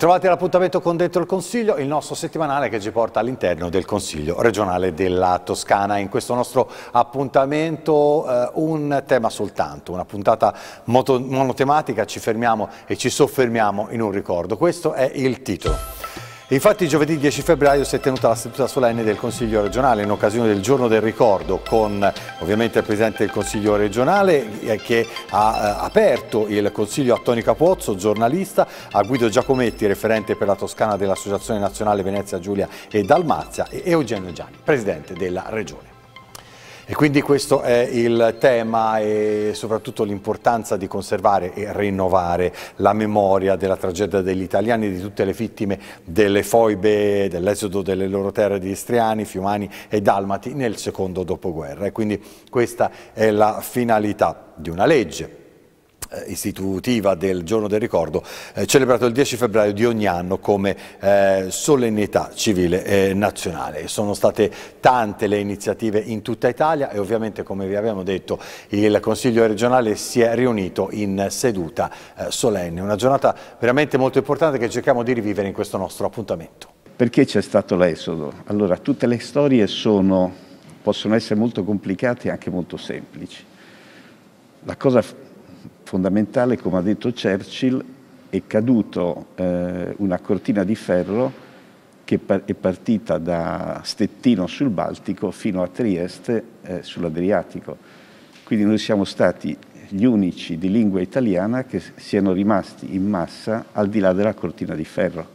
Bentrovati all'appuntamento con Dentro il Consiglio, il nostro settimanale che ci porta all'interno del Consiglio regionale della Toscana. In questo nostro appuntamento eh, un tema soltanto, una puntata monotematica, ci fermiamo e ci soffermiamo in un ricordo. Questo è il titolo. Infatti giovedì 10 febbraio si è tenuta la seduta solenne del Consiglio regionale in occasione del giorno del ricordo con ovviamente il Presidente del Consiglio regionale eh, che ha eh, aperto il Consiglio a Toni Capozzo, giornalista, a Guido Giacometti, referente per la Toscana dell'Associazione Nazionale Venezia Giulia e Dalmazia e Eugenio Gianni, Presidente della Regione. E quindi questo è il tema e soprattutto l'importanza di conservare e rinnovare la memoria della tragedia degli italiani e di tutte le vittime delle foibe, dell'esodo delle loro terre di Istriani, Fiumani e Dalmati nel secondo dopoguerra. E quindi questa è la finalità di una legge eh, istitutiva del giorno del ricordo, eh, celebrato il 10 febbraio di ogni anno come eh, solennità civile nazionale. Sono state tante le iniziative in tutta Italia e ovviamente come vi abbiamo detto il Consiglio regionale si è riunito in seduta solenne, una giornata veramente molto importante che cerchiamo di rivivere in questo nostro appuntamento. Perché c'è stato l'esodo? Allora, tutte le storie sono, possono essere molto complicate e anche molto semplici. La cosa fondamentale, come ha detto Churchill, è caduto eh, una cortina di ferro che è partita da Stettino sul Baltico fino a Trieste eh, sull'Adriatico. Quindi noi siamo stati gli unici di lingua italiana che siano rimasti in massa al di là della cortina di ferro.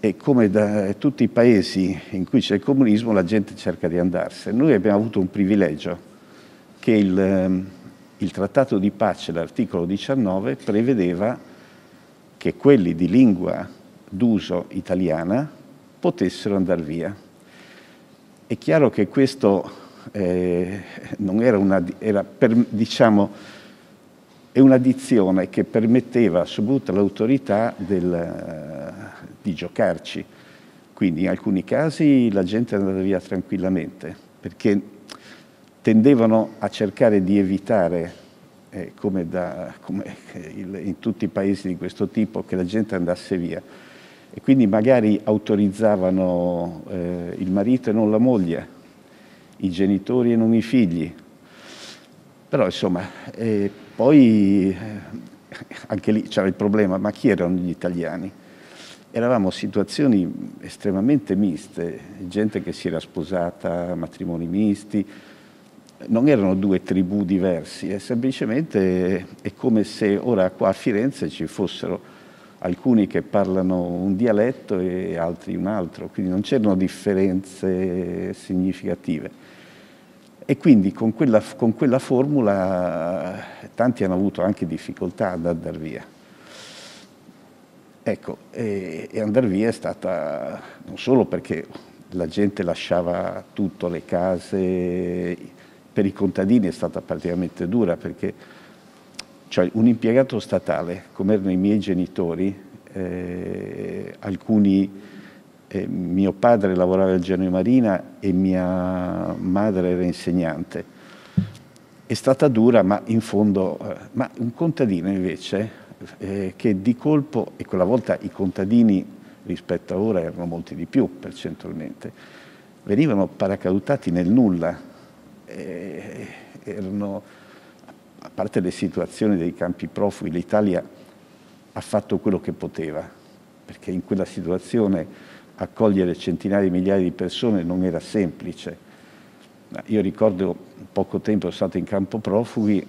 E come da tutti i paesi in cui c'è il comunismo la gente cerca di andarsene. Noi abbiamo avuto un privilegio che il ehm, il trattato di pace, l'articolo 19, prevedeva che quelli di lingua d'uso italiana potessero andare via. È chiaro che questo eh, era una, era per, diciamo, è un'addizione che permetteva soprattutto all'autorità del, di giocarci. Quindi in alcuni casi la gente andava via tranquillamente, perché tendevano a cercare di evitare, eh, come, da, come il, in tutti i paesi di questo tipo, che la gente andasse via. E quindi magari autorizzavano eh, il marito e non la moglie, i genitori e non i figli. Però insomma, eh, poi anche lì c'era il problema, ma chi erano gli italiani? Eravamo situazioni estremamente miste, gente che si era sposata, matrimoni misti, non erano due tribù diversi, è eh, semplicemente è come se ora qua a Firenze ci fossero alcuni che parlano un dialetto e altri un altro, quindi non c'erano differenze significative. E quindi con quella, con quella, formula tanti hanno avuto anche difficoltà ad andare via. Ecco, e, e andare via è stata non solo perché la gente lasciava tutto, le case, per i contadini è stata praticamente dura perché cioè, un impiegato statale, come erano i miei genitori, eh, alcuni... Eh, mio padre lavorava al Genio Marina e mia madre era insegnante. È stata dura, ma in fondo... Eh, ma un contadino invece, eh, che di colpo, e quella volta i contadini rispetto a ora erano molti di più percentualmente, venivano paracadutati nel nulla, eh, erano, a parte le situazioni dei campi profughi, l'Italia ha fatto quello che poteva, perché in quella situazione accogliere centinaia di migliaia di persone non era semplice. Io ricordo poco tempo sono stato in campo profughi,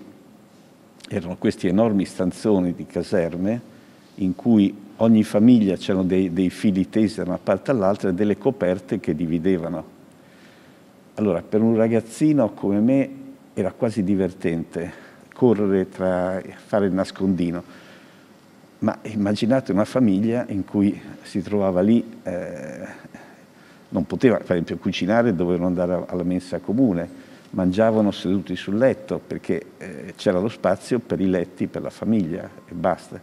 erano questi enormi stanzoni di caserme in cui ogni famiglia c'erano dei, dei fili tesi da una parte all'altra e delle coperte che dividevano allora, per un ragazzino come me era quasi divertente correre tra fare il nascondino, ma immaginate una famiglia in cui si trovava lì, eh, non poteva per esempio cucinare, dovevano andare alla mensa comune, mangiavano seduti sul letto perché eh, c'era lo spazio per i letti, per la famiglia e basta.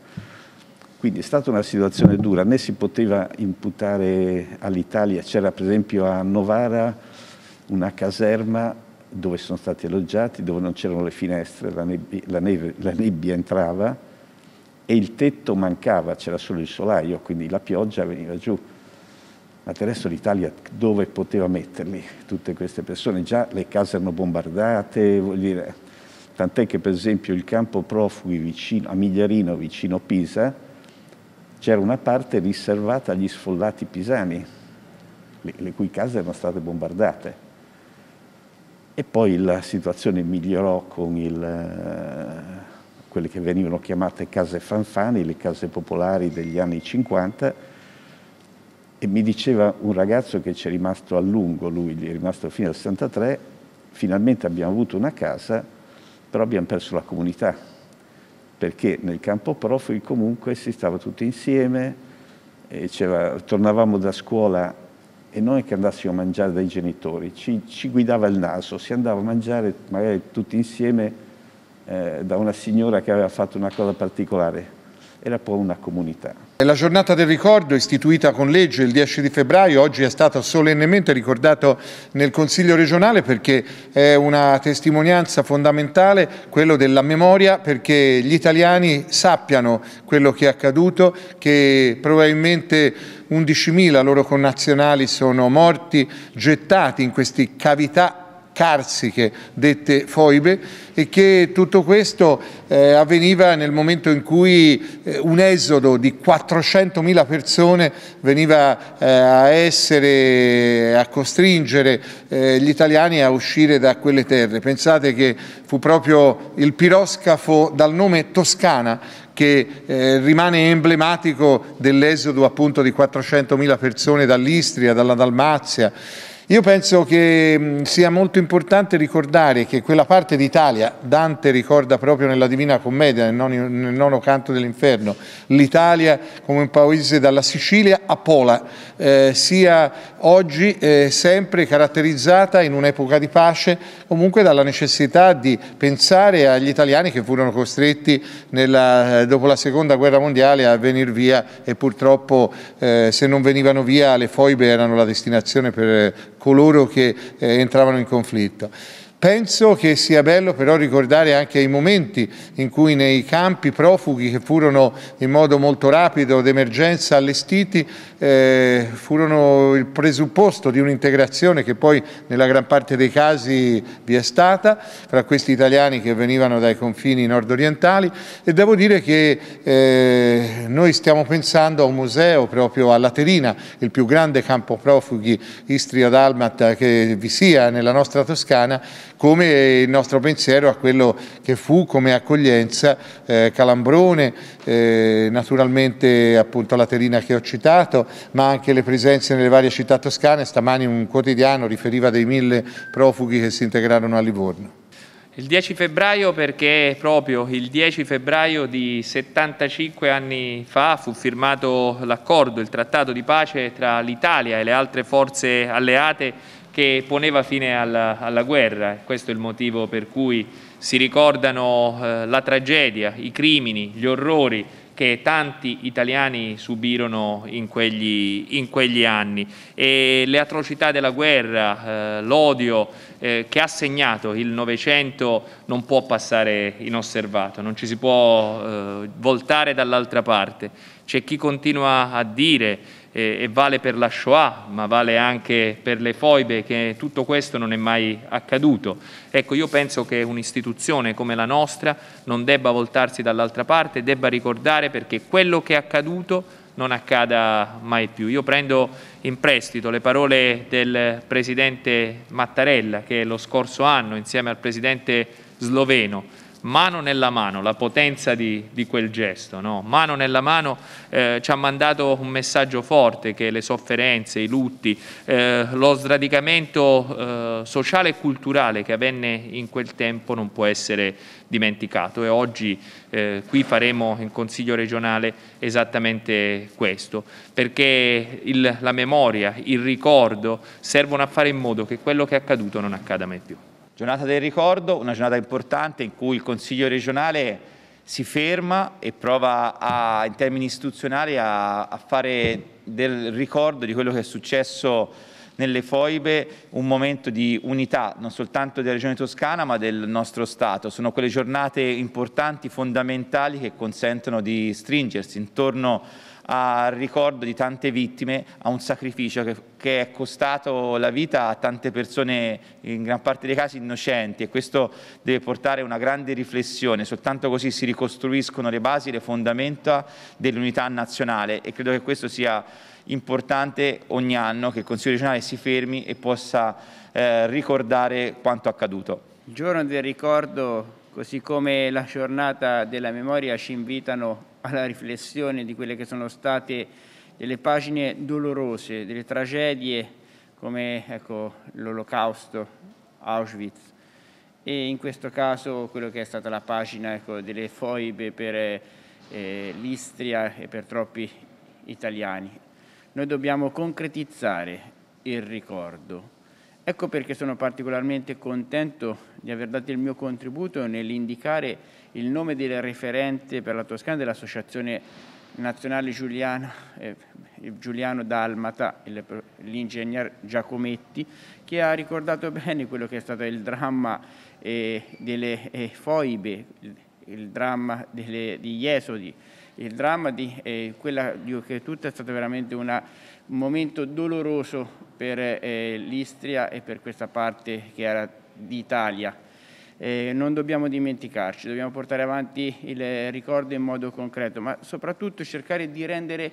Quindi è stata una situazione dura, né si poteva imputare all'Italia, c'era per esempio a Novara una caserma dove sono stati alloggiati, dove non c'erano le finestre, la nebbia, la, neve, la nebbia entrava e il tetto mancava, c'era solo il solaio, quindi la pioggia veniva giù. Ma adesso l'Italia dove poteva metterli tutte queste persone? Già le case erano bombardate, vuol dire, tant'è che per esempio il campo profughi vicino, a Migliarino, vicino Pisa, c'era una parte riservata agli sfollati pisani, le, le cui case erano state bombardate e poi la situazione migliorò con il, eh, quelle che venivano chiamate case fanfani, le case popolari degli anni 50, e mi diceva un ragazzo che ci è rimasto a lungo, lui è rimasto fino al 63, finalmente abbiamo avuto una casa, però abbiamo perso la comunità, perché nel campo profughi comunque si stava tutti insieme, tornavamo da scuola e non è che andassimo a mangiare dai genitori, ci, ci guidava il naso, si andava a mangiare magari tutti insieme eh, da una signora che aveva fatto una cosa particolare era poi una comunità. La giornata del ricordo, istituita con legge il 10 di febbraio, oggi è stata solennemente ricordata nel Consiglio regionale perché è una testimonianza fondamentale, quello della memoria, perché gli italiani sappiano quello che è accaduto, che probabilmente 11.000 loro connazionali sono morti, gettati in queste cavità carsiche, dette foibe, e che tutto questo eh, avveniva nel momento in cui eh, un esodo di 400.000 persone veniva eh, a essere, a costringere eh, gli italiani a uscire da quelle terre. Pensate che fu proprio il piroscafo dal nome Toscana che eh, rimane emblematico dell'esodo appunto di 400.000 persone dall'Istria, dalla Dalmazia io penso che mm, sia molto importante ricordare che quella parte d'Italia, Dante ricorda proprio nella Divina Commedia, nel nono, nel nono canto dell'inferno, l'Italia come un paese dalla Sicilia a Pola, eh, sia oggi eh, sempre caratterizzata in un'epoca di pace comunque dalla necessità di pensare agli italiani che furono costretti nella, eh, dopo la seconda guerra mondiale a venire via e purtroppo eh, se non venivano via le foibe erano la destinazione per coloro che eh, entravano in conflitto. Penso che sia bello però ricordare anche i momenti in cui nei campi profughi che furono in modo molto rapido d'emergenza allestiti eh, furono il presupposto di un'integrazione che poi nella gran parte dei casi vi è stata fra questi italiani che venivano dai confini nordorientali e devo dire che eh, noi stiamo pensando a un museo proprio a Laterina, il più grande campo profughi Istria-Dalmat che vi sia nella nostra Toscana come il nostro pensiero a quello che fu come accoglienza eh, Calambrone, eh, naturalmente appunto la Terina che ho citato, ma anche le presenze nelle varie città toscane. Stamani un quotidiano riferiva dei mille profughi che si integrarono a Livorno. Il 10 febbraio perché proprio il 10 febbraio di 75 anni fa fu firmato l'accordo, il trattato di pace tra l'Italia e le altre forze alleate che poneva fine alla, alla guerra. Questo è il motivo per cui si ricordano eh, la tragedia, i crimini, gli orrori che tanti italiani subirono in quegli, in quegli anni e le atrocità della guerra, eh, l'odio eh, che ha segnato il Novecento non può passare inosservato, non ci si può eh, voltare dall'altra parte. C'è chi continua a dire e, e vale per la Shoah, ma vale anche per le foibe, che tutto questo non è mai accaduto. Ecco, io penso che un'istituzione come la nostra non debba voltarsi dall'altra parte, debba ricordare perché quello che è accaduto non accada mai più. Io prendo in prestito le parole del Presidente Mattarella che lo scorso anno insieme al Presidente sloveno mano nella mano, la potenza di, di quel gesto, no? mano nella mano eh, ci ha mandato un messaggio forte che le sofferenze, i lutti, eh, lo sradicamento eh, sociale e culturale che avvenne in quel tempo non può essere dimenticato e oggi eh, qui faremo in Consiglio regionale esattamente questo, perché il, la memoria, il ricordo servono a fare in modo che quello che è accaduto non accada mai più. Giornata del ricordo, una giornata importante in cui il Consiglio regionale si ferma e prova a, in termini istituzionali a, a fare del ricordo di quello che è successo nelle foibe un momento di unità non soltanto della Regione Toscana ma del nostro Stato. Sono quelle giornate importanti, fondamentali che consentono di stringersi intorno a al ricordo di tante vittime, a un sacrificio che, che, è costato la vita a tante persone, in gran parte dei casi innocenti, e questo deve portare a una grande riflessione. Soltanto così si ricostruiscono le basi, le fondamenta dell'unità nazionale e credo che questo sia importante ogni anno che il Consiglio regionale si fermi e possa eh, ricordare quanto accaduto. Il giorno del ricordo, così come la giornata della memoria, ci invitano alla riflessione di quelle che sono state delle pagine dolorose, delle tragedie come ecco, l'olocausto, Auschwitz e in questo caso quello che è stata la pagina ecco, delle foibe per eh, l'Istria e per troppi italiani. Noi dobbiamo concretizzare il ricordo Ecco perché sono particolarmente contento di aver dato il mio contributo nell'indicare il nome del referente per la Toscana dell'Associazione Nazionale Giuliano, eh, Giuliano Dalmata, l'ingegner Giacometti, che ha ricordato bene quello che è stato il dramma eh, delle eh, foibe, il, il dramma delle, degli esodi, il dramma di eh, quella che tutta è stata veramente una un momento doloroso per eh, l'Istria e per questa parte che era d'Italia. Eh, non dobbiamo dimenticarci, dobbiamo portare avanti il ricordo in modo concreto, ma soprattutto cercare di rendere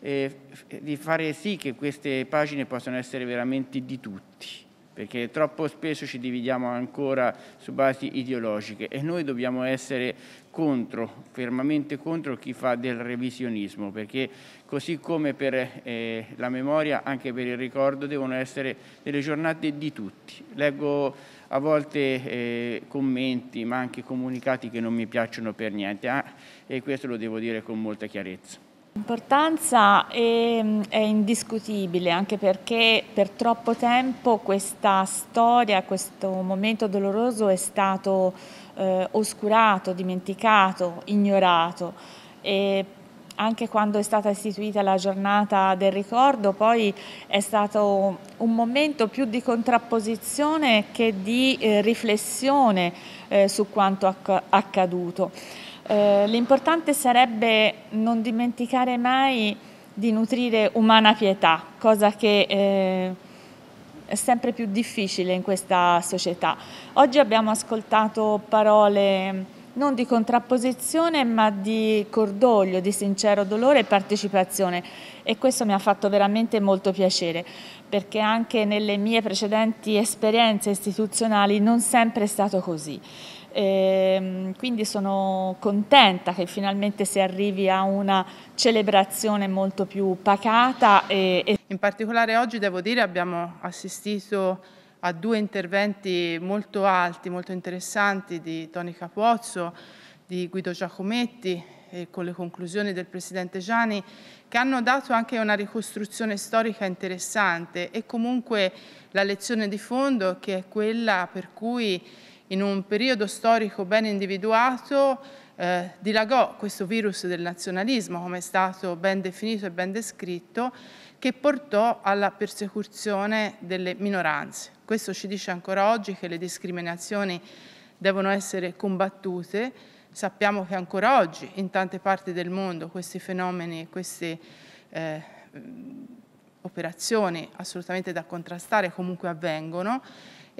eh, di fare sì che queste pagine possano essere veramente di tutti perché troppo spesso ci dividiamo ancora su basi ideologiche e noi dobbiamo essere contro, fermamente contro chi fa del revisionismo, perché così come per eh, la memoria, anche per il ricordo devono essere delle giornate di tutti. Leggo a volte eh, commenti, ma anche comunicati che non mi piacciono per niente ah, e questo lo devo dire con molta chiarezza. L'importanza è, è, indiscutibile anche perché per troppo tempo questa storia, questo momento doloroso è stato eh, oscurato, dimenticato, ignorato e anche quando è stata istituita la giornata del ricordo poi è stato un momento più di contrapposizione che di eh, riflessione eh, su quanto acc accaduto. Eh, l'importante sarebbe non dimenticare mai di nutrire umana pietà, cosa che eh, è sempre più difficile in questa società. Oggi abbiamo ascoltato parole non di contrapposizione ma di cordoglio, di sincero dolore e partecipazione e questo mi ha fatto veramente molto piacere perché anche nelle mie precedenti esperienze istituzionali non sempre è stato così. E, ehm, quindi sono contenta che finalmente si arrivi a una celebrazione molto più pacata. E, e... In particolare oggi devo dire abbiamo assistito a due interventi molto alti, molto interessanti di Toni Capozzo, di Guido Giacometti e con le conclusioni del Presidente Gianni che hanno dato anche una ricostruzione storica interessante e comunque la lezione di fondo che è quella per cui in un periodo storico ben individuato eh, dilagò questo virus del nazionalismo, come è stato ben definito e ben descritto, che portò alla persecuzione delle minoranze. Questo ci dice ancora oggi che le discriminazioni devono essere combattute. Sappiamo che ancora oggi in tante parti del mondo questi fenomeni, e queste eh, operazioni assolutamente da contrastare comunque avvengono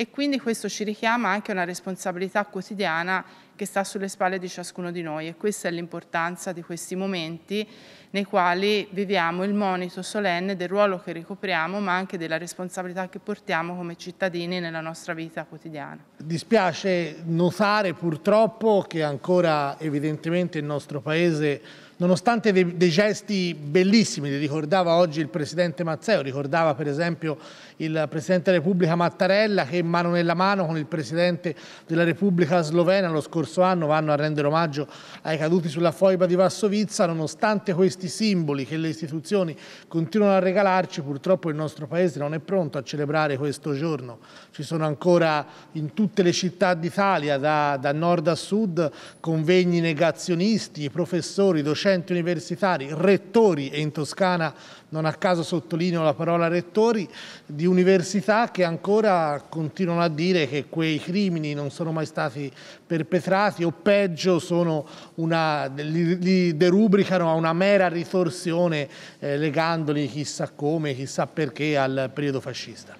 e quindi questo ci richiama anche una responsabilità quotidiana che sta sulle spalle di ciascuno di noi e questa è l'importanza di questi momenti nei quali viviamo il monito solenne del ruolo che ricopriamo ma anche della responsabilità che portiamo come cittadini nella nostra vita quotidiana. Dispiace notare purtroppo che ancora evidentemente il nostro Paese nonostante dei, gesti bellissimi, li ricordava oggi il Presidente Mazzeo, ricordava per esempio il Presidente della Repubblica Mattarella che mano nella mano con il Presidente della Repubblica Slovena lo scorso scorso anno vanno a rendere omaggio ai caduti sulla foiba di Vassovizza, nonostante questi simboli che le istituzioni continuano a regalarci, purtroppo il nostro Paese non è pronto a celebrare questo giorno. Ci sono ancora in tutte le città d'Italia, da, da nord a sud, convegni negazionisti, professori, docenti universitari, rettori e in Toscana non a caso sottolineo la parola rettori, di università che ancora continuano a dire che quei crimini non sono mai stati perpetrati o peggio sono una, li, li derubricano a una mera ritorsione eh, legandoli chissà come, chissà perché al periodo fascista.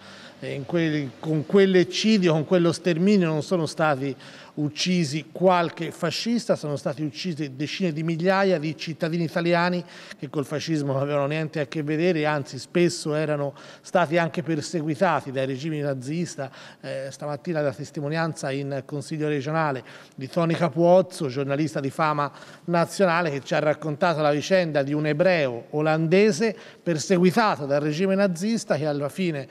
Quelli, con quell'eccidio, con quello sterminio non sono stati uccisi qualche fascista, sono stati uccisi decine di migliaia di cittadini italiani che col fascismo non avevano niente a che vedere, anzi spesso erano stati anche perseguitati dai regimi nazista. Eh, stamattina la testimonianza in Consiglio regionale di Toni Capuozzo, giornalista di fama nazionale, che ci ha raccontato la vicenda di un ebreo olandese perseguitato dal regime nazista che alla fine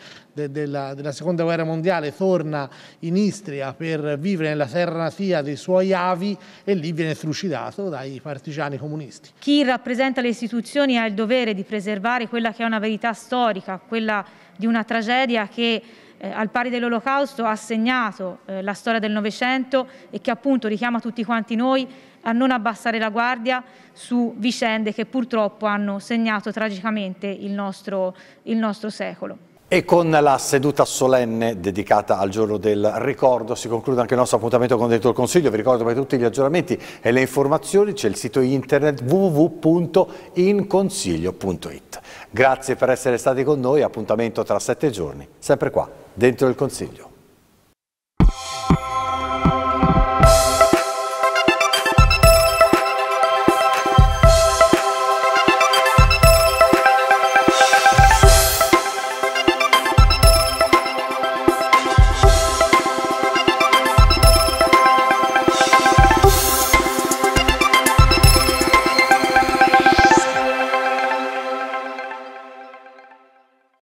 de, della, della, seconda guerra mondiale torna in Istria per vivere nella terra natia dei suoi avi e lì viene trucidato dai partigiani comunisti. Chi rappresenta le istituzioni ha il dovere di preservare quella che è una verità storica, quella di una tragedia che eh, al pari dell'olocausto ha segnato eh, la storia del Novecento e che appunto richiama tutti quanti noi a non abbassare la guardia su vicende che purtroppo hanno segnato tragicamente il nostro, il nostro secolo. E con la seduta solenne dedicata al giorno del ricordo si conclude anche il nostro appuntamento con il direttore del Consiglio. Vi ricordo per tutti gli aggiornamenti e le informazioni c'è il sito internet www.inconsiglio.it. Grazie per essere stati con noi, appuntamento tra sette giorni, sempre qua, dentro il Consiglio.